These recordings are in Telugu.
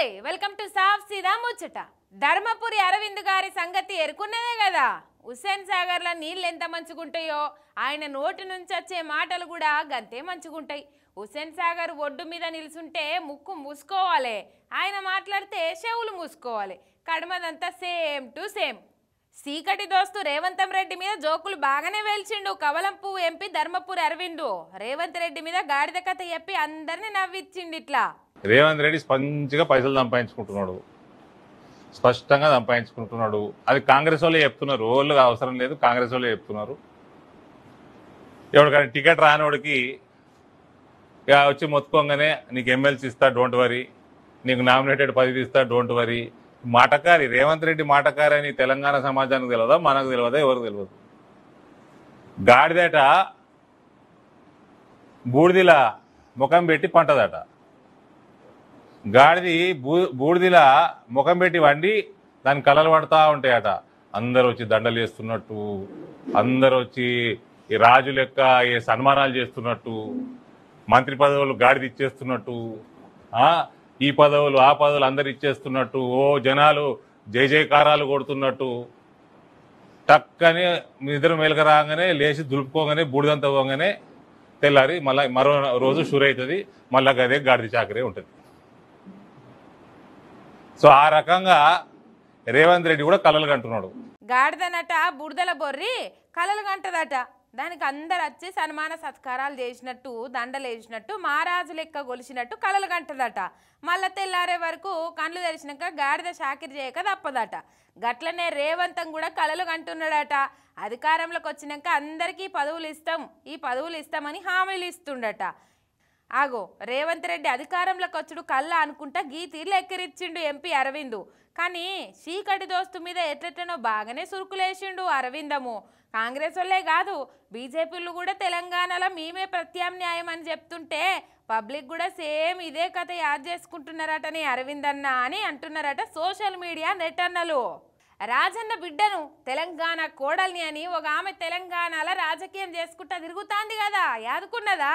నమస్తే వెల్కమ్ టు సాఫ్ సీదా ముచ్చట ధర్మపురి అరవింద్ గారి సంగతి ఎరుకున్నదే కదా హుస్సేన్ సాగర్లో నీళ్ళు ఎంత మంచుకుంటాయో ఆయన నోటి నుంచి వచ్చే మాటలు కూడా గంతే మంచుకుంటాయి హుస్సేన్ సాగర్ ఒడ్డు మీద నిలుచుంటే ముక్కు మూసుకోవాలి ఆయన మాట్లాడితే చెవులు మూసుకోవాలి కడమదంతా సేమ్ టు సేమ్ సీకటి దోస్తు రేవంతం రెడ్డి మీద జోకులు బాగానే వేల్చిండు కవలంపు ఎంపీ ధర్మపూర్ అరవిందు రేవంత్ రెడ్డి మీద గాడిద కథ చెప్పి అందరినీ నవ్విచ్చిండు ఇట్లా రేవంత్ రెడ్డి స్పంచిగా పైసలు సంపాదించుకుంటున్నాడు స్పష్టంగా సంపాదించుకుంటున్నాడు అది కాంగ్రెస్ వాళ్ళే చెప్తున్నారు వాళ్ళు అవసరం లేదు కాంగ్రెస్ వాళ్ళే చెప్తున్నారు ఎవరికైనా టికెట్ రానివాడికి ఇక వచ్చి మొత్తుకోగానే నీకు ఎమ్మెల్సీ ఇస్తా డోంట్ వరీ నీకు నామినేటెడ్ పదవి ఇస్తా డోంట్ వరీ మాటకారి రేవంత్ రెడ్డి మాటకారి అని తెలంగాణ సమాజానికి తెలియదా మనకు తెలియదా ఎవరు తెలియదు గాడిదేట బూడిదిలా ముఖం పెట్టి పంటదట గాడిది బూ బూడిదిలా ముఖం పెట్టి వండి దాని కలలు పడతా ఉంటాయట అందరు వచ్చి దండలు చేస్తున్నట్టు అందరు వచ్చి ఈ రాజు లెక్క ఏ సన్మానాలు చేస్తున్నట్టు మంత్రి పదవులు గాడిది ఇచ్చేస్తున్నట్టు ఈ పదవులు ఆ పదవులు అందరు ఇచ్చేస్తున్నట్టు ఓ జనాలు జయ జయకారాలు కొడుతున్నట్టు టక్కని నిద్ర మేలక రాగానే లేచి దులుపుకోగానే బూడిదంత పోగానే తెల్లారి మళ్ళీ మరో రోజు షూర్ అవుతుంది మళ్ళీ అదే గాడిది చాకరే ఉంటుంది సో ఆ రకంగా రేవంత్ రెడ్డి కూడా కలలు కంటున్నాడు గాడిదనట బుడిదల బొర్రి కలలు కంటదట దానికి అందరు వచ్చి సన్మాన సత్కారాలు చేసినట్టు దండలు వేసినట్టు మహారాజు లెక్క గొలిచినట్టు కలలు కంటదట మల్ల తెల్లారే వరకు కండ్లు తెరిచినాక గాడిద షాకిరి చేయక తప్పదట గట్లనే రేవంతం కూడా కలలు కంటున్నాడట అధికారంలోకి వచ్చినాక అందరికీ పదవులు ఇస్తాం ఈ పదవులు ఇస్తామని హామీలు ఇస్తుండట ఆగో రేవంత్ రెడ్డి అధికారంలోకి వచ్చుడు కళ్ళ అనుకుంటా గీ తీర్లు ఎక్కిరిచ్చిండు ఎంపీ అరవిందు కానీ చీకటి దోస్తు మీద ఎట్లెట్లనో బాగానే సురుకులేసిండు అరవిందము కాంగ్రెస్ వాళ్ళే కాదు బీజేపీలు కూడా తెలంగాణలో మేమే ప్రత్యామ్నాయం అని చెప్తుంటే పబ్లిక్ కూడా సేమ్ ఇదే కథ యాద్ చేసుకుంటున్నారటని అన్న అని అంటున్నారట సోషల్ మీడియా నెటర్నలు రాజన్న బిడ్డను తెలంగాణ కోడల్ని అని ఒక ఆమె తెలంగాణలో రాజకీయం చేసుకుంటా తిరుగుతాంది కదా యాదుకున్నదా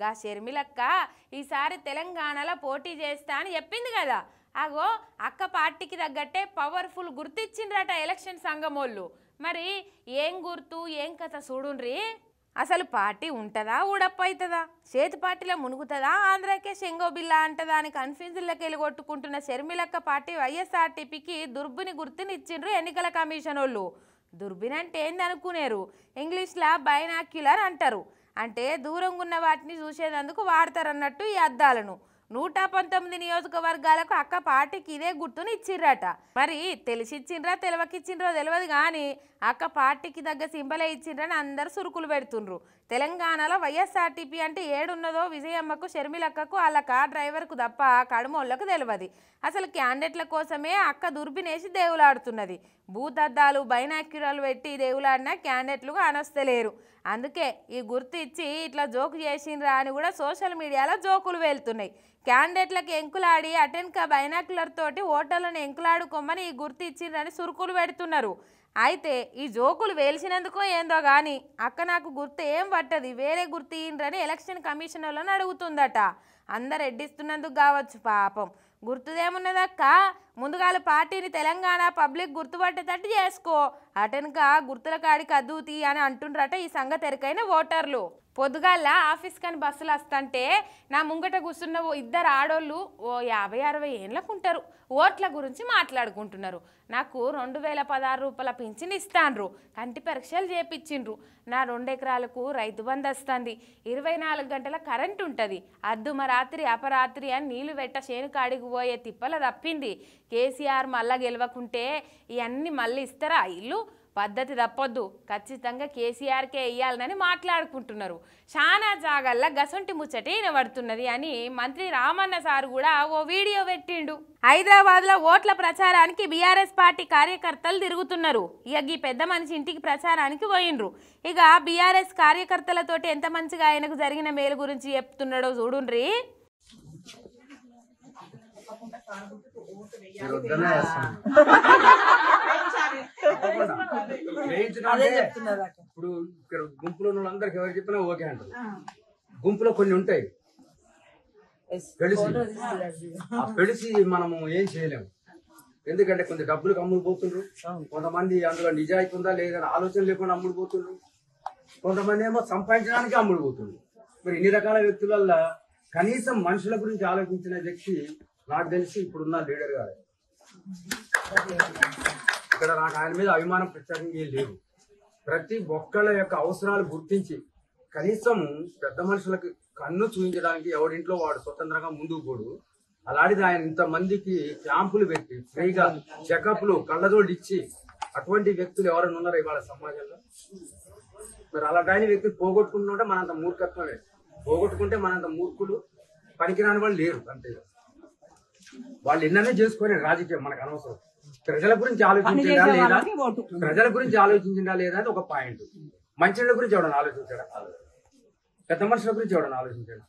గా షర్మిలక్క ఈసారి తెలంగాణలో పోటీ చేస్తా అని చెప్పింది కదా అగో అక్క పార్టీకి తగ్గట్టే పవర్ఫుల్ గుర్తిచ్చిండ్రట ఎలక్షన్ సంఘం వాళ్ళు మరి ఏం గుర్తు ఏం కథ చూడుండ్రి అసలు పార్టీ ఉంటుందా ఊడప్ప అవుతుందా చేతి పార్టీలో మునుగుతుందా ఆంధ్రాకే షెంగో బిల్లా అంటదా అని కన్ఫ్యూజన్లకి వెళ్ళి కొట్టుకుంటున్న షర్మిలక్క పార్టీ వైఎస్ఆర్టీపీకి దుర్బుని గుర్తునిచ్చిండ్రు ఎన్నికల కమిషన్ వాళ్ళు దుర్బిన్ అంటే ఏంది అనుకునేరు ఇంగ్లీష్లో బైనాక్యులర్ అంటారు అంటే దూరంగా ఉన్న వాటిని చూసేందుకు వాడతారన్నట్టు ఈ అద్దాలను నూట పంతొమ్మిది నియోజకవర్గాలకు అక్క పార్టీకి ఇదే గుర్తుని ఇచ్చిర్రట మరి తెలిసిచ్చిండ్రా తెలవకిచ్చిండ్రో తెలియదు కానీ అక్క పార్టీకి తగ్గ సింబలే ఇచ్చిండ్రని అందరు సురుకులు పెడుతుండ్రు తెలంగాణలో వైఎస్ఆర్టీపీ అంటే ఏడున్నదో విజయమ్మకు షర్మిలక్కకు వాళ్ళ కార్ డ్రైవర్కు తప్ప కడుమోళ్లకు తెలియదు అసలు క్యాండిడేట్ల కోసమే అక్క దుర్బినేసి దేవులాడుతున్నది భూతద్దాలు బైనాక్యురాలు పెట్టి దేవులాడినా క్యాండిడేట్లు అనొస్తలేరు అందుకే ఈ గుర్తు ఇచ్చి ఇట్లా జోకు చేసిండ్రా అని కూడా సోషల్ మీడియాలో జోకులు వెళ్తున్నాయి క్యాండిడేట్లకు ఎంకులాడి అటెన్కా బైనాక్యులర్ తోటి ఓటర్లను ఎంకులాడుకోమని ఈ గుర్తు ఇచ్చిండ్రని సురుకులు పెడుతున్నారు అయితే ఈ జోకులు వేల్చినందుకో ఏందో కానీ అక్క నాకు గుర్తు ఏం పట్టది వేరే గుర్తు ఇయ్యండ్రని ఎలక్షన్ కమిషనర్లను అడుగుతుందట అందరు ఎడ్డిస్తున్నందుకు కావచ్చు పాపం గుర్తుదేమున్నదక్క ముందుగాల పార్టీని తెలంగాణ పబ్లిక్ గుర్తుపట్టేటట్టు చేసుకో అటనుక గుర్తుల కాడికి అద్దుతీ అని అంటుండ్రట ఈ సంగతి ఎరికైన ఓటర్లు పొద్దుగాల ఆఫీస్ కానీ బస్సులు వస్తుంటే నా ముంగట కూర్చున్న ఓ ఇద్దరు ఆడోళ్ళు ఓ యాభై అరవై ఏళ్ళకు ఉంటారు ఓట్ల గురించి మాట్లాడుకుంటున్నారు నాకు రెండు వేల పదహారు రూపాయల పింఛన్ ఇస్తాండ్రు కంటి పరీక్షలు చేపించిండ్రు నా రెండు ఎకరాలకు రైతు బంద్ వస్తుంది ఇరవై నాలుగు గంటల కరెంట్ ఉంటుంది అద్దుమ రాత్రి అపరాత్రి అని నీళ్లు పెట్ట కాడికి పోయే తిప్పల తప్పింది కేసీఆర్ మళ్ళా గెలవకుంటే ఇవన్నీ మళ్ళీ ఇస్తారా ఇల్లు పద్ధతి తప్పొద్దు ఖచ్చితంగా కేసీఆర్కే వేయాలని మాట్లాడుకుంటున్నారు చాలా జాగల్లా గసొంటి ముచ్చటే వినబడుతున్నది అని మంత్రి రామన్న సారు కూడా ఓ వీడియో పెట్టిండు హైదరాబాద్లో ఓట్ల ప్రచారానికి బీఆర్ఎస్ పార్టీ కార్యకర్తలు తిరుగుతున్నారు ఇక ఈ పెద్ద మనిషి ఇంటికి ప్రచారానికి పోయిండ్రు ఇక బీఆర్ఎస్ కార్యకర్తలతోటి ఎంత మంచిగా ఆయనకు జరిగిన మేలు గురించి చెప్తున్నాడో చూడుండ్రీ ఇప్పుడు ఇక్కడ గుంపులో ఉన్న ఎవరు చెప్పినా ఓకే అంటారు గుంపులో కొన్ని ఉంటాయి పెళ్లి మనము ఏం చేయలేము ఎందుకంటే కొంత డబ్బులకు అమ్ముడు పోతుండ్రు కొంతమంది అందులో నిజాయితీ ఉందా లేదా ఆలోచన లేకుండా అమ్ముడు పోతుండ్రు కొంతమంది ఏమో సంపాదించడానికి అమ్ముడు పోతుండ్రు మరి ఇన్ని రకాల వ్యక్తులల్ల కనీసం మనుషుల గురించి ఆలోచించిన వ్యక్తి నాకు తెలిసి ఇప్పుడున్న లీడర్ గారు ఇక్కడ నాకు ఆయన మీద అభిమానం ప్రత్యేకంగా లేదు ప్రతి ఒక్కళ్ళ యొక్క అవసరాలు గుర్తించి కనీసం పెద్ద మనుషులకు కన్ను చూపించడానికి ఎవడింట్లో వాడు స్వతంత్రంగా ముందుకు పోడు అలాంటిది ఆయన ఇంతమందికి క్యాంపులు పెట్టి ఫ్రీగా చెకప్లు కళ్ళజోళ్ళు ఇచ్చి అటువంటి వ్యక్తులు ఎవరైనా ఉన్నారు ఇవాళ సమాజంలో మరి అలాంటి వ్యక్తులు వ్యక్తి పోగొట్టుకుంటుంటే మనంత మూర్ఖత్వమే పోగొట్టుకుంటే మనంత మూర్ఖులు పనికిరాని వాళ్ళు లేరు అంతేగా వాళ్ళు ఎన్ననే చేసుకునే రాజకీయం మనకు అనవసరం ప్రజల గురించి ఆలోచించిందా లేదా ప్రజల గురించి ఆలోచించిందా లేదా అని ఒక పాయింట్ మంచి గురించి ఎవడని ఆలోచించాడు పెద్ద మనుషుల గురించి ఎవడన్నా ఆలోచించాడు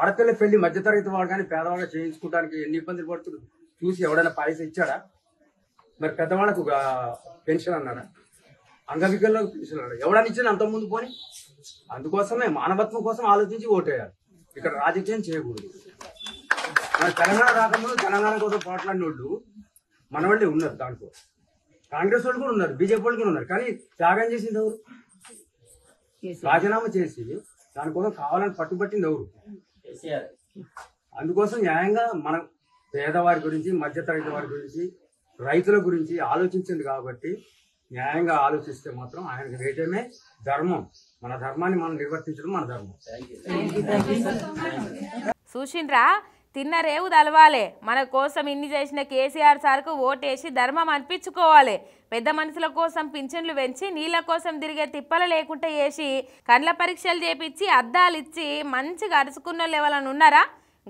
ఆడపిల్ల పెళ్లి మధ్యతరగతి వాడు కానీ పేదవాళ్ళు చేయించుకోవడానికి ఎన్ని ఇబ్బందులు పడుతుంది చూసి ఎవడైనా పాయస ఇచ్చాడా మరి పెద్దవాళ్ళకు పెన్షన్ అన్నాడా అంగవికల్లో పెన్షన్ అన్నాడు ఎవడని ఇచ్చిన అంత ముందు పోని అందుకోసమే మానవత్వం కోసం ఆలోచించి ఓటేయాలి ఇక్కడ రాజకీయం చేయకూడదు తెలంగాణ రాకముందు తెలంగాణ కోసం పోట్లాడిన వాళ్ళు వాళ్ళే ఉన్నారు దాంట్లో కాంగ్రెస్ వాళ్ళు కూడా ఉన్నారు బీజేపీ వాళ్ళు కూడా ఉన్నారు కానీ త్యాగం చేసింది ఎవరు రాజీనామా చేసి దానికోసం కావాలని పట్టుబట్టింది ఎవరు అందుకోసం న్యాయంగా మన పేదవారి గురించి మధ్యతరగతి వారి గురించి రైతుల గురించి ఆలోచించింది కాబట్టి న్యాయంగా ఆలోచిస్తే మాత్రం ఆయన వేయటమే ధర్మం మన ధర్మాన్ని మనం నిర్వర్తించడం మన ధర్మం తిన్న రేవు మన కోసం ఇన్ని చేసిన కేసీఆర్ సార్కు ఓటేసి ధర్మం అనిపించుకోవాలి పెద్ద మనుషుల కోసం పింఛన్లు పెంచి నీళ్ళ కోసం తిరిగే తిప్పలు లేకుండా వేసి కండ్ల పరీక్షలు చేపించి అద్దాలు ఇచ్చి మంచిగా అరుచుకున్న లెవెలను ఉన్నారా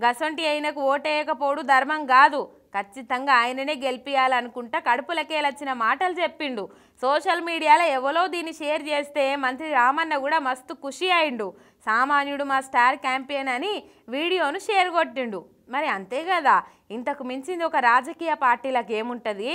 గసొంటి అయినకు ఓటేయకపోడు ధర్మం కాదు ఖచ్చితంగా ఆయననే గెలిపియాలనుకుంటా కడుపులకేలొచ్చిన మాటలు చెప్పిండు సోషల్ మీడియాలో ఎవరో దీన్ని షేర్ చేస్తే మంత్రి రామన్న కూడా మస్తు ఖుషి అయిండు సామాన్యుడు మా స్టార్ క్యాంపియన్ అని వీడియోను షేర్ కొట్టిండు మరి అంతే కదా ఇంతకు మించింది ఒక రాజకీయ పార్టీలకు ఏముంటుంది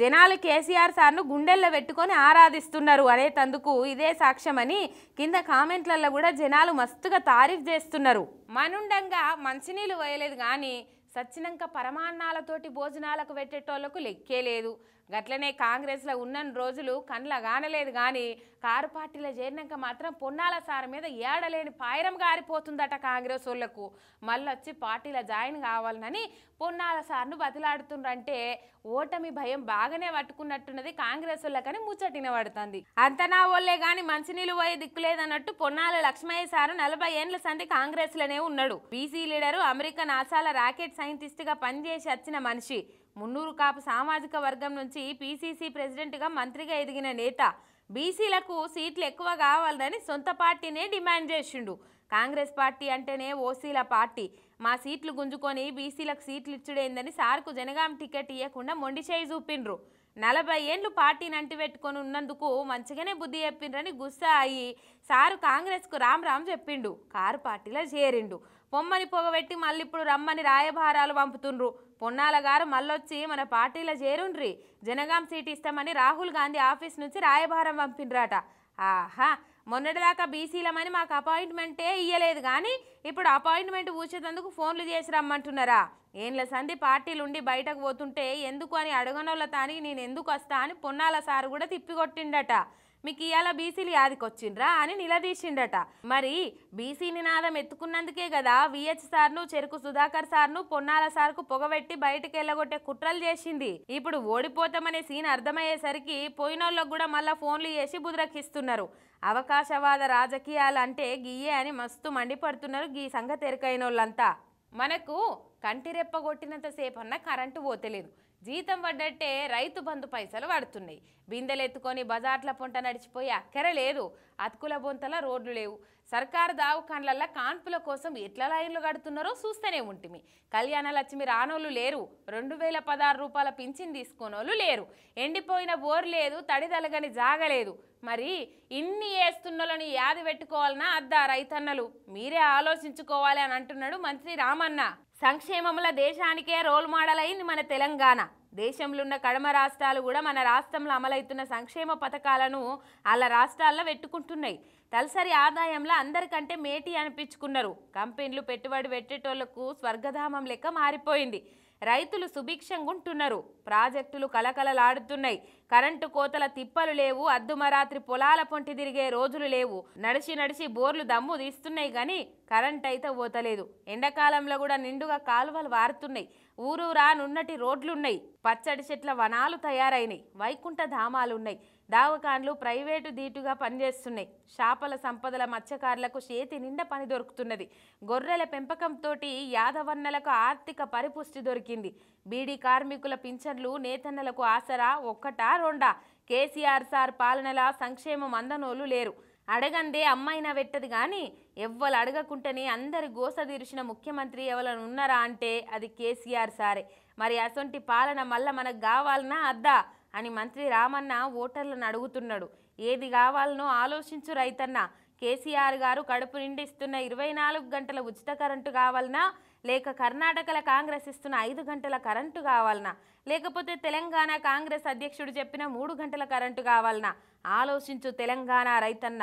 జనాలు కేసీఆర్ సార్ను గుండెల్లో పెట్టుకొని ఆరాధిస్తున్నారు అనే తందుకు ఇదే సాక్ష్యమని కింద కామెంట్లలో కూడా జనాలు మస్తుగా తారీఫ్ చేస్తున్నారు మనుండంగా మంచినీళ్ళు వేయలేదు కానీ సచ్చినంక పరమాన్నాలతోటి భోజనాలకు పెట్టేటోళ్లకు లెక్కే లేదు గట్లనే కాంగ్రెస్లో ఉన్న రోజులు కండ్ల కానలేదు కానీ కారు పార్టీలో చేరినాక మాత్రం పొన్నాల సార్ మీద ఏడలేని పాయరం గారిపోతుందట కాంగ్రెస్ వాళ్ళకు మళ్ళీ వచ్చి పార్టీలో జాయిన్ కావాలని పొన్నాల సార్ను బతిలాడుతుండ్రంటే ఓటమి భయం బాగానే పట్టుకున్నట్టున్నది కాంగ్రెస్ వాళ్ళకని ముచ్చటిన పడుతుంది అంతనా వాళ్ళే కానీ మంచినీళ్ళు పోయే దిక్కులేదన్నట్టు పొన్నాల లక్ష్మయ్య సారు నలభై ఏండ్ల సంధి కాంగ్రెస్లోనే ఉన్నాడు బీసీ లీడరు అమెరికా నాసాల రాకెట్ సైంటిస్ట్గా పనిచేసి వచ్చిన మనిషి మున్నూరు కాపు సామాజిక వర్గం నుంచి పీసీసీ ప్రెసిడెంట్గా మంత్రిగా ఎదిగిన నేత బీసీలకు సీట్లు ఎక్కువ కావాలని సొంత పార్టీనే డిమాండ్ చేసిండు కాంగ్రెస్ పార్టీ అంటేనే ఓసీల పార్టీ మా సీట్లు గుంజుకొని బీసీలకు సీట్లు ఇచ్చుడేందని సార్కు జనగాం టికెట్ ఇవ్వకుండా మొండిచేయి చూపిండ్రు నలభై ఏండ్లు పార్టీని అంటిపెట్టుకొని ఉన్నందుకు మంచిగానే బుద్ధి చెప్పిండ్రని గుస్సా అయ్యి సారు కాంగ్రెస్కు రామ్ రామ్ చెప్పిండు కారు పార్టీలో చేరిండు పొమ్మని పొగబెట్టి మళ్ళీ ఇప్పుడు రమ్మని రాయభారాలు పంపుతుండ్రు పొన్నాల గారు మళ్ళొచ్చి మన పార్టీలో చేరుండ్రి జనగాం సీట్ ఇస్తామని రాహుల్ గాంధీ ఆఫీస్ నుంచి రాయభారం పంపిండ్రాట ఆహా మొన్నటిదాకా బీసీలమని మాకు అపాయింట్మెంటే ఇయ్యలేదు కానీ ఇప్పుడు అపాయింట్మెంట్ ఊచేటందుకు ఫోన్లు చేసి రమ్మంటున్నారా ఏంల సంధి పార్టీలు ఉండి బయటకు పోతుంటే ఎందుకు అని అడగనోళ్ళ తానికి నేను ఎందుకు వస్తా అని పొన్నాల సారు కూడా తిప్పికొట్టిండట మీకు ఇవాళ బీసీలు యాదికి వచ్చిండ్రా అని నిలదీసిండట మరి బీసీ నినాదం ఎత్తుకున్నందుకే కదా విహెచ్ సార్ను చెరుకు సుధాకర్ సార్ను పొన్నాల సార్కు పొగబెట్టి బయటకు వెళ్ళగొట్టే కుట్రలు చేసింది ఇప్పుడు ఓడిపోతామనే సీన్ అర్థమయ్యేసరికి పోయినోళ్ళకు కూడా మళ్ళీ ఫోన్లు చేసి బుద్రకిస్తున్నారు అవకాశవాద రాజకీయాలు అంటే గీయే అని మస్తు మండిపడుతున్నారు గీ సంగతి ఎరుకైన వాళ్ళంతా మనకు అన్న కరెంటు పోతలేదు జీతం పడ్డట్టే రైతు బంధు పైసలు పడుతున్నాయి బిందెలెత్తుకొని బజార్ల పొంట నడిచిపోయి అక్కర లేదు అతుకుల బొంతల రోడ్లు లేవు సర్కారు కండ్ల కాన్పుల కోసం ఎట్ల లైన్లు కడుతున్నారో చూస్తేనే ఉంటిమి కళ్యాణ లక్ష్మి రానోళ్ళు లేరు రెండు వేల పదహారు రూపాయల పింఛన్ తీసుకోనోళ్ళు లేరు ఎండిపోయిన బోర్ లేదు తడిదలగని జాగలేదు మరి ఇన్ని వేస్తున్నలను యాది పెట్టుకోవాలన్నా అద్దా రైతన్నలు మీరే ఆలోచించుకోవాలి అని అంటున్నాడు మంత్రి రామన్న సంక్షేమంలో దేశానికే రోల్ మోడల్ అయింది మన తెలంగాణ దేశంలో ఉన్న కడమ రాష్ట్రాలు కూడా మన రాష్ట్రంలో అమలవుతున్న సంక్షేమ పథకాలను వాళ్ళ రాష్ట్రాల్లో పెట్టుకుంటున్నాయి తలసరి ఆదాయంలో అందరికంటే మేటి అనిపించుకున్నారు కంపెనీలు పెట్టుబడి పెట్టేటోళ్లకు స్వర్గధామం లెక్క మారిపోయింది రైతులు సుభిక్షంగా ఉంటున్నారు ప్రాజెక్టులు కలకలలాడుతున్నాయి కరెంటు కోతల తిప్పలు లేవు అద్దుమరాత్రి పొలాల పొంటి తిరిగే రోజులు లేవు నడిచి నడిచి బోర్లు దమ్ము తీస్తున్నాయి కానీ కరెంట్ అయితే పోతలేదు ఎండాకాలంలో కూడా నిండుగా కాలువలు వారుతున్నాయి ఊరూరా నున్నటి రోడ్లున్నాయి పచ్చడి చెట్ల వనాలు తయారైనాయి వైకుంఠ ధామాలున్నాయి దావకాన్లు ప్రైవేటు దీటుగా పనిచేస్తున్నాయి షాపల సంపదల మత్స్యకారులకు చేతి నిండా పని దొరుకుతున్నది గొర్రెల పెంపకంతోటి యాదవన్నలకు ఆర్థిక పరిపుష్టి దొరికింది బీడీ కార్మికుల పింఛన్లు నేతన్నలకు ఆసరా ఒక్కటా రెండా కేసీఆర్ సార్ పాలనల సంక్షేమం అందనోలు లేరు అడగందే అమ్మైనా పెట్టదు కానీ ఎవ్వరు అడగకుంటేనే అందరి గోస తీర్చిన ముఖ్యమంత్రి ఎవరైనా ఉన్నారా అంటే అది కేసీఆర్ సారే మరి అసొంటి పాలన మళ్ళీ మనకు కావాలన్నా అద్దా అని మంత్రి రామన్న ఓటర్లను అడుగుతున్నాడు ఏది కావాలనో ఆలోచించు రైతన్న కేసీఆర్ గారు కడుపు నిండిస్తున్న ఇరవై నాలుగు గంటల ఉచిత కరెంటు కావాలన్నా లేక కర్ణాటకల కాంగ్రెస్ ఇస్తున్న ఐదు గంటల కరెంటు కావాలనా లేకపోతే తెలంగాణ కాంగ్రెస్ అధ్యక్షుడు చెప్పిన మూడు గంటల కరెంటు కావాలనా ఆలోచించు తెలంగాణ రైతన్న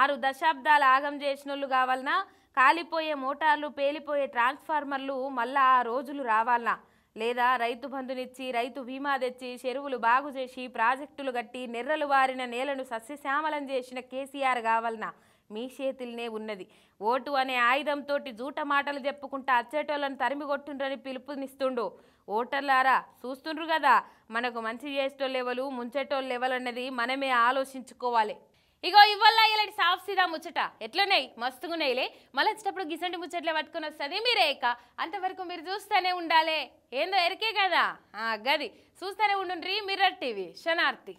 ఆరు దశాబ్దాలు ఆగం చేసినోళ్ళు కావాలనా కాలిపోయే మోటార్లు పేలిపోయే ట్రాన్స్ఫార్మర్లు మళ్ళా ఆ రోజులు రావాలనా లేదా రైతు బంధునిచ్చి రైతు బీమా తెచ్చి చెరువులు బాగు చేసి ప్రాజెక్టులు కట్టి నెర్రలు వారిన నేలను సస్యశ్యామలం చేసిన కేసీఆర్ కావాలనా మీ చేతిలోనే ఉన్నది ఓటు అనే ఆయుధంతో జూట మాటలు చెప్పుకుంటా అచ్చేటోళ్ళని తరిమి కొట్టుండ్రని పిలుపునిస్తుండు ఓటర్లారా చూస్తుండ్రు కదా మనకు మంచి చేసేటోళ్ళు ఎవరు ముంచేటోళ్ళు ఎవరు అన్నది మనమే ఆలోచించుకోవాలి ఇగో ఇవ్వాల ఇలాంటి సాఫ్ సీదా ముచ్చట ఎట్లున్నాయి మస్తుగున్నాయిలే మళ్ళీ వచ్చేటప్పుడు గిసంటి ముచ్చట్లే పట్టుకుని వస్తుంది మీరే ఇక అంతవరకు మీరు చూస్తూనే ఉండాలి ఏందో ఎరికే కదా గది చూస్తూనే ఉండుండ్రి మిర్రర్ టీవీ శనార్థి